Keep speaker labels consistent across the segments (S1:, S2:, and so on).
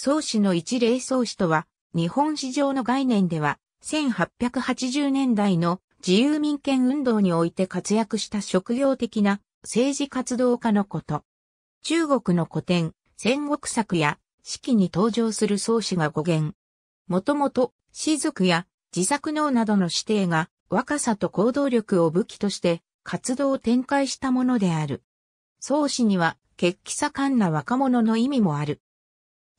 S1: 創始の一例創始とは、日本史上の概念では、1880年代の自由民権運動において活躍した職業的な政治活動家のこと。中国の古典、戦国作や四季に登場する創始が語源。もともと、士族や自作能などの指定が若さと行動力を武器として活動を展開したものである。創始には、血気盛んな若者の意味もある。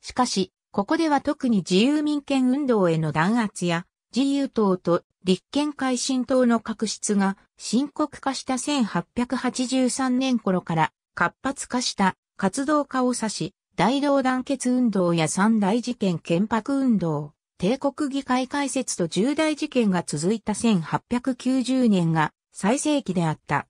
S1: しかし、ここでは特に自由民権運動への弾圧や、自由党と立憲改進党の確執が深刻化した1883年頃から活発化した活動家を指し、大同団結運動や三大事件憲白運動、帝国議会開設と重大事件が続いた1890年が最盛期であった。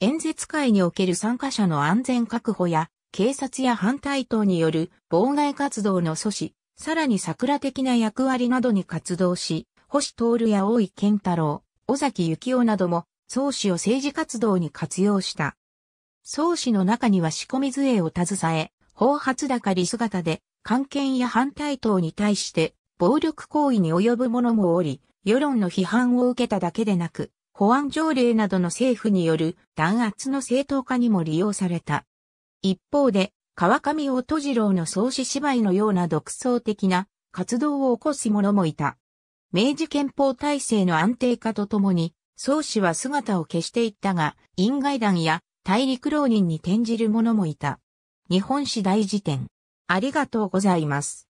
S1: 演説会における参加者の安全確保や警察や反対党による妨害活動の阻止、さらに桜的な役割などに活動し、星徹や大井健太郎、尾崎幸雄なども、宗氏を政治活動に活用した。宗氏の中には仕込み杖を携え、法発だかり姿で、官憲や反対党に対して暴力行為に及ぶ者もおり、世論の批判を受けただけでなく、保安条例などの政府による弾圧の正当化にも利用された。一方で、川上音次郎の創始芝居のような独創的な活動を起こす者もいた。明治憲法体制の安定化とともに、創始は姿を消していったが、院外団や大陸浪人に転じる者もいた。日本史大辞典。ありがとうご
S2: ざいます。